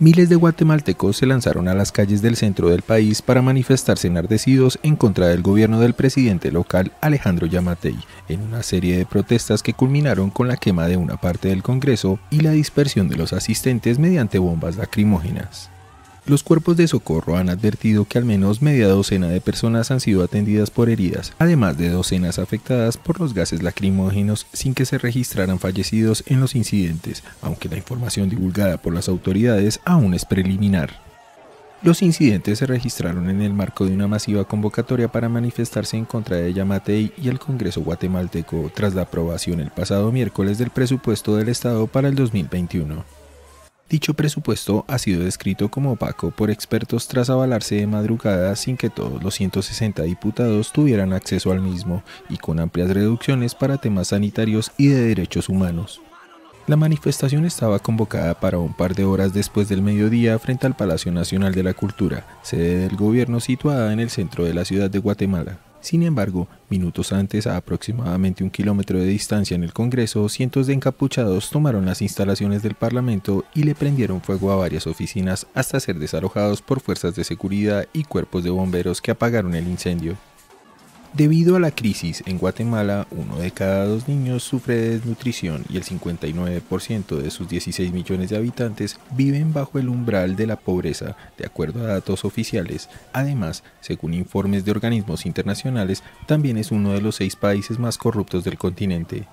miles de guatemaltecos se lanzaron a las calles del centro del país para manifestarse enardecidos en contra del gobierno del presidente local Alejandro Yamatei, en una serie de protestas que culminaron con la quema de una parte del Congreso y la dispersión de los asistentes mediante bombas lacrimógenas. Los cuerpos de socorro han advertido que al menos media docena de personas han sido atendidas por heridas, además de docenas afectadas por los gases lacrimógenos sin que se registraran fallecidos en los incidentes, aunque la información divulgada por las autoridades aún es preliminar. Los incidentes se registraron en el marco de una masiva convocatoria para manifestarse en contra de Yamatei y el Congreso guatemalteco tras la aprobación el pasado miércoles del presupuesto del Estado para el 2021. Dicho presupuesto ha sido descrito como opaco por expertos tras avalarse de madrugada sin que todos los 160 diputados tuvieran acceso al mismo y con amplias reducciones para temas sanitarios y de derechos humanos. La manifestación estaba convocada para un par de horas después del mediodía frente al Palacio Nacional de la Cultura, sede del gobierno situada en el centro de la ciudad de Guatemala. Sin embargo, minutos antes, a aproximadamente un kilómetro de distancia en el Congreso, cientos de encapuchados tomaron las instalaciones del Parlamento y le prendieron fuego a varias oficinas hasta ser desalojados por fuerzas de seguridad y cuerpos de bomberos que apagaron el incendio. Debido a la crisis en Guatemala, uno de cada dos niños sufre desnutrición y el 59% de sus 16 millones de habitantes viven bajo el umbral de la pobreza, de acuerdo a datos oficiales. Además, según informes de organismos internacionales, también es uno de los seis países más corruptos del continente.